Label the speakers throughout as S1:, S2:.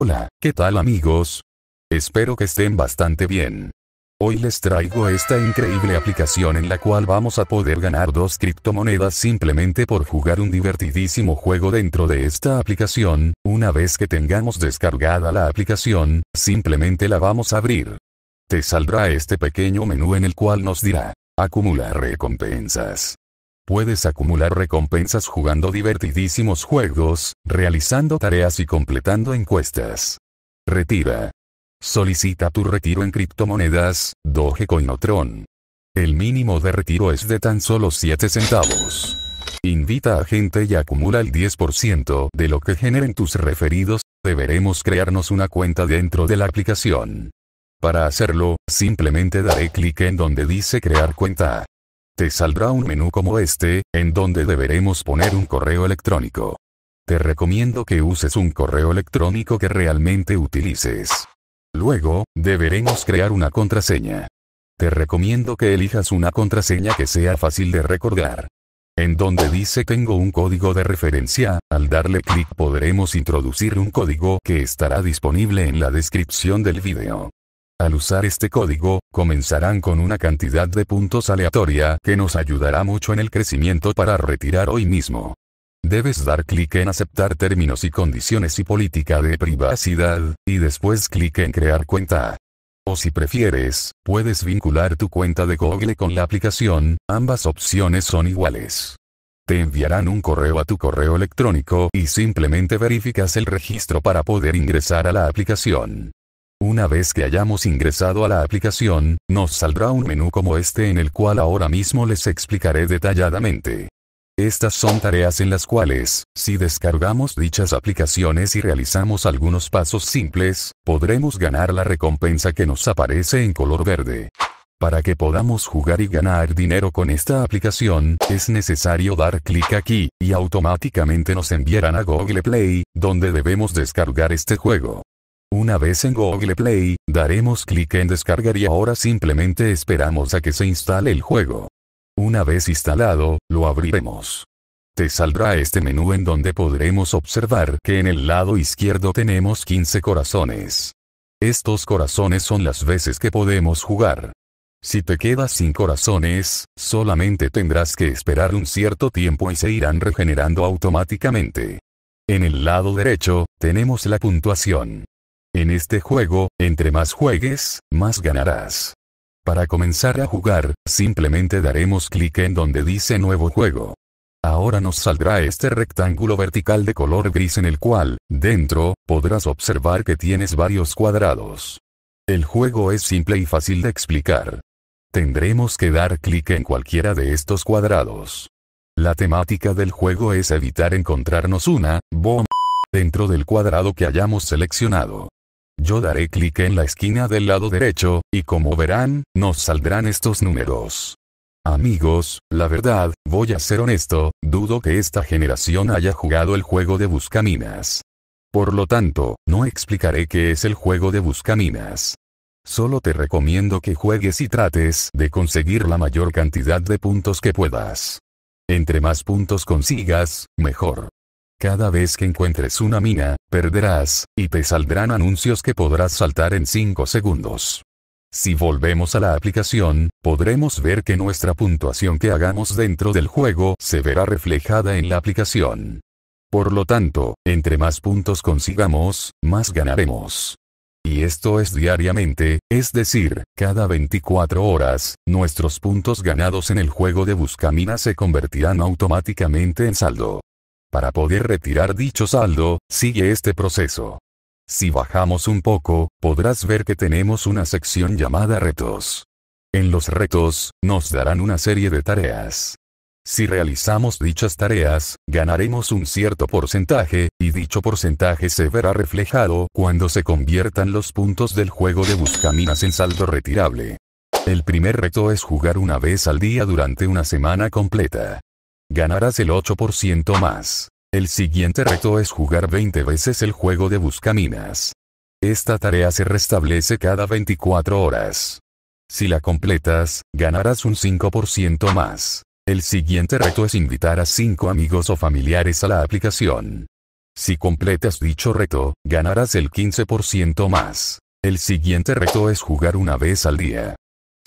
S1: Hola, ¿qué tal amigos? Espero que estén bastante bien. Hoy les traigo esta increíble aplicación en la cual vamos a poder ganar dos criptomonedas simplemente por jugar un divertidísimo juego dentro de esta aplicación, una vez que tengamos descargada la aplicación, simplemente la vamos a abrir. Te saldrá este pequeño menú en el cual nos dirá, Acumular recompensas. Puedes acumular recompensas jugando divertidísimos juegos, realizando tareas y completando encuestas. Retira. Solicita tu retiro en criptomonedas, Dogecoin o Tron. El mínimo de retiro es de tan solo 7 centavos. Invita a gente y acumula el 10% de lo que generen tus referidos, deberemos crearnos una cuenta dentro de la aplicación. Para hacerlo, simplemente daré clic en donde dice crear cuenta te saldrá un menú como este, en donde deberemos poner un correo electrónico. Te recomiendo que uses un correo electrónico que realmente utilices. Luego, deberemos crear una contraseña. Te recomiendo que elijas una contraseña que sea fácil de recordar. En donde dice tengo un código de referencia, al darle clic podremos introducir un código que estará disponible en la descripción del video. Al usar este código, comenzarán con una cantidad de puntos aleatoria que nos ayudará mucho en el crecimiento para retirar hoy mismo. Debes dar clic en aceptar términos y condiciones y política de privacidad, y después clic en crear cuenta. O si prefieres, puedes vincular tu cuenta de Google con la aplicación, ambas opciones son iguales. Te enviarán un correo a tu correo electrónico y simplemente verificas el registro para poder ingresar a la aplicación. Una vez que hayamos ingresado a la aplicación, nos saldrá un menú como este en el cual ahora mismo les explicaré detalladamente. Estas son tareas en las cuales, si descargamos dichas aplicaciones y realizamos algunos pasos simples, podremos ganar la recompensa que nos aparece en color verde. Para que podamos jugar y ganar dinero con esta aplicación, es necesario dar clic aquí, y automáticamente nos enviarán a Google Play, donde debemos descargar este juego una vez en Google Play, daremos clic en descargar y ahora simplemente esperamos a que se instale el juego. Una vez instalado, lo abriremos. Te saldrá este menú en donde podremos observar que en el lado izquierdo tenemos 15 corazones. Estos corazones son las veces que podemos jugar. Si te quedas sin corazones, solamente tendrás que esperar un cierto tiempo y se irán regenerando automáticamente. En el lado derecho, tenemos la puntuación. En este juego, entre más juegues, más ganarás. Para comenzar a jugar, simplemente daremos clic en donde dice nuevo juego. Ahora nos saldrá este rectángulo vertical de color gris en el cual, dentro, podrás observar que tienes varios cuadrados. El juego es simple y fácil de explicar. Tendremos que dar clic en cualquiera de estos cuadrados. La temática del juego es evitar encontrarnos una bomba dentro del cuadrado que hayamos seleccionado. Yo daré clic en la esquina del lado derecho, y como verán, nos saldrán estos números. Amigos, la verdad, voy a ser honesto, dudo que esta generación haya jugado el juego de Buscaminas. Por lo tanto, no explicaré qué es el juego de Buscaminas. Solo te recomiendo que juegues y trates de conseguir la mayor cantidad de puntos que puedas. Entre más puntos consigas, mejor. Cada vez que encuentres una mina, perderás, y te saldrán anuncios que podrás saltar en 5 segundos. Si volvemos a la aplicación, podremos ver que nuestra puntuación que hagamos dentro del juego se verá reflejada en la aplicación. Por lo tanto, entre más puntos consigamos, más ganaremos. Y esto es diariamente, es decir, cada 24 horas, nuestros puntos ganados en el juego de Buscamina se convertirán automáticamente en saldo. Para poder retirar dicho saldo, sigue este proceso. Si bajamos un poco, podrás ver que tenemos una sección llamada retos. En los retos, nos darán una serie de tareas. Si realizamos dichas tareas, ganaremos un cierto porcentaje, y dicho porcentaje se verá reflejado cuando se conviertan los puntos del juego de buscaminas en saldo retirable. El primer reto es jugar una vez al día durante una semana completa ganarás el 8% más. El siguiente reto es jugar 20 veces el juego de Buscaminas. Esta tarea se restablece cada 24 horas. Si la completas, ganarás un 5% más. El siguiente reto es invitar a 5 amigos o familiares a la aplicación. Si completas dicho reto, ganarás el 15% más. El siguiente reto es jugar una vez al día.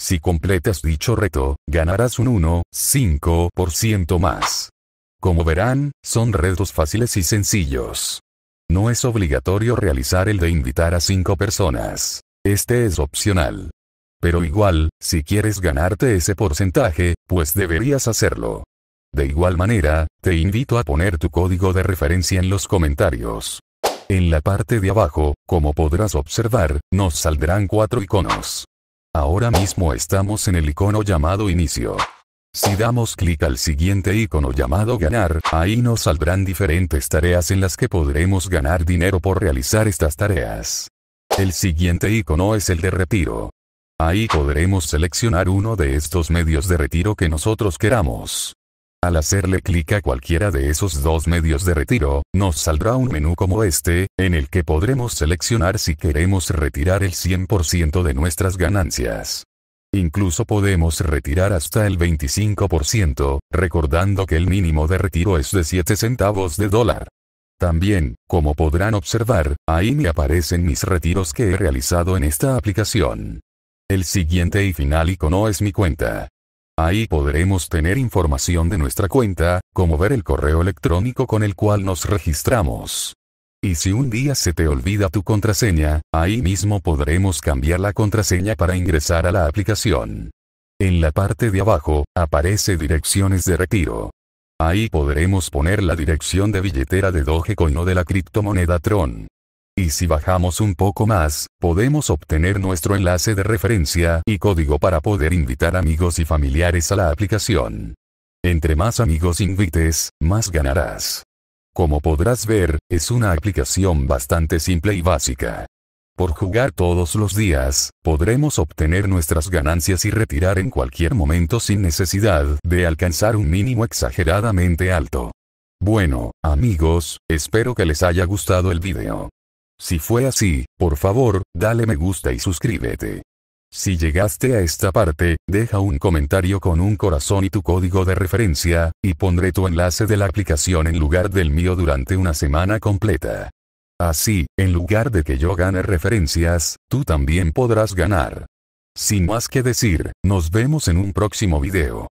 S1: Si completas dicho reto, ganarás un 1,5% más. Como verán, son retos fáciles y sencillos. No es obligatorio realizar el de invitar a 5 personas. Este es opcional. Pero igual, si quieres ganarte ese porcentaje, pues deberías hacerlo. De igual manera, te invito a poner tu código de referencia en los comentarios. En la parte de abajo, como podrás observar, nos saldrán cuatro iconos. Ahora mismo estamos en el icono llamado inicio. Si damos clic al siguiente icono llamado ganar, ahí nos saldrán diferentes tareas en las que podremos ganar dinero por realizar estas tareas. El siguiente icono es el de retiro. Ahí podremos seleccionar uno de estos medios de retiro que nosotros queramos. Al hacerle clic a cualquiera de esos dos medios de retiro, nos saldrá un menú como este, en el que podremos seleccionar si queremos retirar el 100% de nuestras ganancias. Incluso podemos retirar hasta el 25%, recordando que el mínimo de retiro es de 7 centavos de dólar. También, como podrán observar, ahí me aparecen mis retiros que he realizado en esta aplicación. El siguiente y final icono es mi cuenta. Ahí podremos tener información de nuestra cuenta, como ver el correo electrónico con el cual nos registramos. Y si un día se te olvida tu contraseña, ahí mismo podremos cambiar la contraseña para ingresar a la aplicación. En la parte de abajo, aparece direcciones de retiro. Ahí podremos poner la dirección de billetera de Dogecoin o de la criptomoneda Tron. Y si bajamos un poco más, podemos obtener nuestro enlace de referencia y código para poder invitar amigos y familiares a la aplicación. Entre más amigos invites, más ganarás. Como podrás ver, es una aplicación bastante simple y básica. Por jugar todos los días, podremos obtener nuestras ganancias y retirar en cualquier momento sin necesidad de alcanzar un mínimo exageradamente alto. Bueno, amigos, espero que les haya gustado el video. Si fue así, por favor, dale me gusta y suscríbete. Si llegaste a esta parte, deja un comentario con un corazón y tu código de referencia, y pondré tu enlace de la aplicación en lugar del mío durante una semana completa. Así, en lugar de que yo gane referencias, tú también podrás ganar. Sin más que decir, nos vemos en un próximo video.